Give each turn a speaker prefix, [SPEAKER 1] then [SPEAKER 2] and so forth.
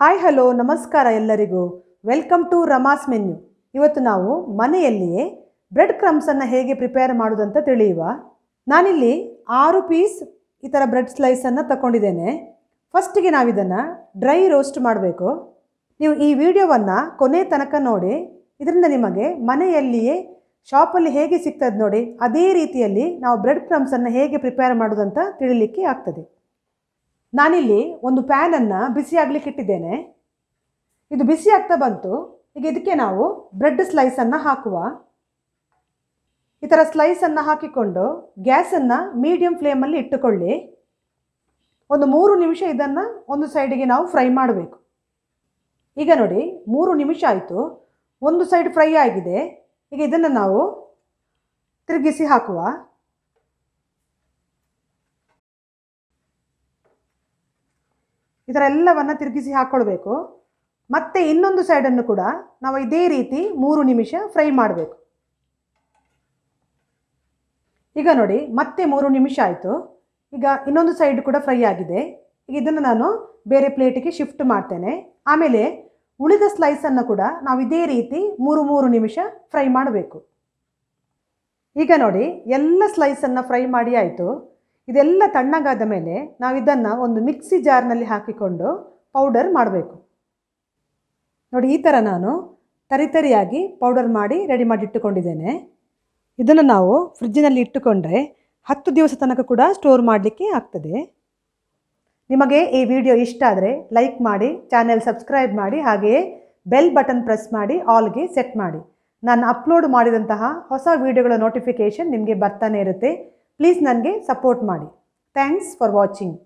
[SPEAKER 1] hi hello ನಮಸ್ಕಾರ ಎಲ್ಲರಿಗೂ welcome to Rama's menu ಇವತ್ತು ನಾವು ಮನೆಯಲ್ಲಿಯೇ ಬ್ರೆಡ್ ಕ್ರಮ್ಸನ್ನು ಹೇಗೆ ಪ್ರಿಪೇರ್ ಮಾಡೋದಂತ ತಿಳಿಯುವ ನಾನಿಲ್ಲಿ ಆರು ಪೀಸ್ ಈ ಥರ ಬ್ರೆಡ್ ಸ್ಲೈಸನ್ನು ತಗೊಂಡಿದ್ದೇನೆ ಫಸ್ಟಿಗೆ ನಾವಿದನ್ನು ಡ್ರೈ ರೋಸ್ಟ್ ಮಾಡಬೇಕು ನೀವು ಈ ವಿಡಿಯೋವನ್ನು ಕೊನೆ ತನಕ ನೋಡಿ ಇದರಿಂದ ನಿಮಗೆ ಮನೆಯಲ್ಲಿಯೇ ಶಾಪಲ್ಲಿ ಹೇಗೆ ಸಿಗ್ತದೆ ನೋಡಿ ಅದೇ ರೀತಿಯಲ್ಲಿ ನಾವು ಬ್ರೆಡ್ ಕ್ರಮ್ಸನ್ನು ಹೇಗೆ ಪ್ರಿಪೇರ್ ಮಾಡೋದಂತ ತಿಳಿಲಿಕ್ಕೆ ಆಗ್ತದೆ ನಾನಿಲ್ಲಿ ಒಂದು ಪ್ಯಾನನ್ನು ಬಿಸಿ ಆಗಲಿಕ್ಕೆ ಇಟ್ಟಿದ್ದೇನೆ ಇದು ಬಿಸಿ ಆಗ್ತಾ ಬಂತು ಈಗ ಇದಕ್ಕೆ ನಾವು ಬ್ರೆಡ್ ಸ್ಲೈಸನ್ನು ಹಾಕುವ ಈ ಥರ ಸ್ಲೈಸನ್ನು ಹಾಕಿಕೊಂಡು ಗ್ಯಾಸನ್ನು ಮೀಡಿಯಮ್ ಫ್ಲೇಮಲ್ಲಿ ಇಟ್ಟುಕೊಳ್ಳಿ ಒಂದು ಮೂರು ನಿಮಿಷ ಇದನ್ನು ಒಂದು ಸೈಡಿಗೆ ನಾವು ಫ್ರೈ ಮಾಡಬೇಕು ಈಗ ನೋಡಿ ಮೂರು ನಿಮಿಷ ಆಯಿತು ಒಂದು ಸೈಡ್ ಫ್ರೈ ಆಗಿದೆ ಈಗ ಇದನ್ನು ನಾವು ತಿರುಗಿಸಿ ಹಾಕುವ ಈ ಥರ ಎಲ್ಲವನ್ನು ತಿರುಗಿಸಿ ಹಾಕ್ಕೊಳ್ಬೇಕು ಮತ್ತೆ ಇನ್ನೊಂದು ಸೈಡನ್ನು ಕೂಡ ನಾವು ಇದೇ ರೀತಿ ಮೂರು ನಿಮಿಷ ಫ್ರೈ ಮಾಡಬೇಕು ಈಗ ನೋಡಿ ಮತ್ತೆ ಮೂರು ನಿಮಿಷ ಆಯಿತು ಈಗ ಇನ್ನೊಂದು ಸೈಡ್ ಕೂಡ ಫ್ರೈ ಆಗಿದೆ ಈಗ ಇದನ್ನು ನಾನು ಬೇರೆ ಪ್ಲೇಟಿಗೆ ಶಿಫ್ಟ್ ಮಾಡ್ತೇನೆ ಆಮೇಲೆ ಉಳಿದ ಸ್ಲೈಸನ್ನು ಕೂಡ ನಾವು ಇದೇ ರೀತಿ ಮೂರು ಮೂರು ನಿಮಿಷ ಫ್ರೈ ಮಾಡಬೇಕು ಈಗ ನೋಡಿ ಎಲ್ಲ ಸ್ಲೈಸನ್ನು ಫ್ರೈ ಮಾಡಿ ಆಯಿತು ಇದೆಲ್ಲ ತಣ್ಣಗಾದ ಮೇಲೆ ನಾವು ಇದನ್ನು ಒಂದು ಮಿಕ್ಸಿ ಜಾರ್ನಲ್ಲಿ ಹಾಕಿಕೊಂಡು ಪೌಡರ್ ಮಾಡಬೇಕು ನೋಡಿ ಈ ಥರ ನಾನು ತರಿತರಿಯಾಗಿ ಪೌಡರ್ ಮಾಡಿ ರೆಡಿ ಮಾಡಿ ಇಟ್ಟುಕೊಂಡಿದ್ದೇನೆ ಇದನ್ನು ನಾವು ಫ್ರಿಜ್ಜಿನಲ್ಲಿ ಇಟ್ಟುಕೊಂಡ್ರೆ ಹತ್ತು ದಿವಸ ತನಕ ಕೂಡ ಸ್ಟೋರ್ ಮಾಡಲಿಕ್ಕೆ ಆಗ್ತದೆ ನಿಮಗೆ ಈ ವಿಡಿಯೋ ಇಷ್ಟ ಆದರೆ ಲೈಕ್ ಮಾಡಿ ಚಾನೆಲ್ ಸಬ್ಸ್ಕ್ರೈಬ್ ಮಾಡಿ ಹಾಗೆಯೇ ಬೆಲ್ ಬಟನ್ ಪ್ರೆಸ್ ಮಾಡಿ ಆಲ್ಗೆ ಸೆಟ್ ಮಾಡಿ ನಾನು ಅಪ್ಲೋಡ್ ಮಾಡಿದಂತಹ ಹೊಸ ವಿಡಿಯೋಗಳ ನೋಟಿಫಿಕೇಷನ್ ನಿಮಗೆ ಬರ್ತಾನೆ ಇರುತ್ತೆ ಪ್ಲೀಸ್ ನನಗೆ ಸಪೋರ್ಟ್ ಮಾಡಿ ಥ್ಯಾಂಕ್ಸ್ ಫಾರ್ ವಾಚಿಂಗ್